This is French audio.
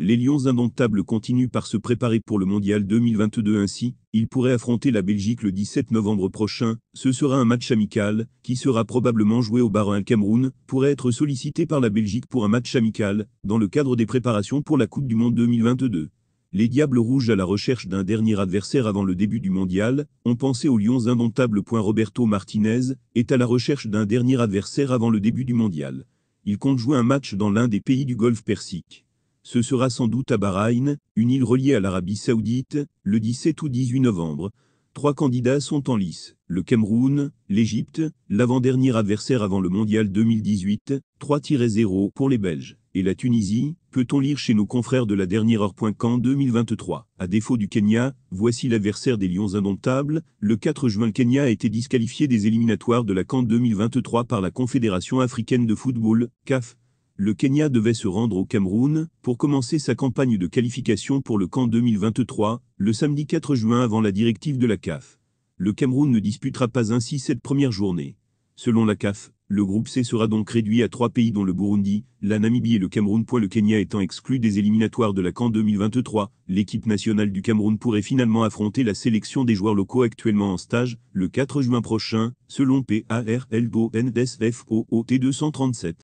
Les Lions indomptables continuent par se préparer pour le Mondial 2022 ainsi, ils pourraient affronter la Belgique le 17 novembre prochain, ce sera un match amical, qui sera probablement joué au Barin Cameroun, pourrait être sollicité par la Belgique pour un match amical, dans le cadre des préparations pour la Coupe du Monde 2022. Les Diables Rouges à la recherche d'un dernier adversaire avant le début du mondial, ont pensé aux Lions indomptables. Roberto Martinez est à la recherche d'un dernier adversaire avant le début du mondial. Il compte jouer un match dans l'un des pays du Golfe Persique. Ce sera sans doute à Bahreïn, une île reliée à l'Arabie saoudite, le 17 ou 18 novembre. Trois candidats sont en lice, le Cameroun, l'Égypte, l'avant-dernier adversaire avant le Mondial 2018, 3-0 pour les Belges, et la Tunisie, peut-on lire chez nos confrères de la dernière heure.can 2023. À défaut du Kenya, voici l'adversaire des Lions indomptables. Le 4 juin, le Kenya a été disqualifié des éliminatoires de la Camp 2023 par la Confédération africaine de football, CAF, le Kenya devait se rendre au Cameroun pour commencer sa campagne de qualification pour le camp 2023, le samedi 4 juin avant la directive de la CAF. Le Cameroun ne disputera pas ainsi cette première journée. Selon la CAF, le groupe C sera donc réduit à trois pays dont le Burundi, la Namibie et le Cameroun. Point le Kenya étant exclu des éliminatoires de la CAN 2023, l'équipe nationale du Cameroun pourrait finalement affronter la sélection des joueurs locaux actuellement en stage, le 4 juin prochain, selon PARLBONDSFOOT 237.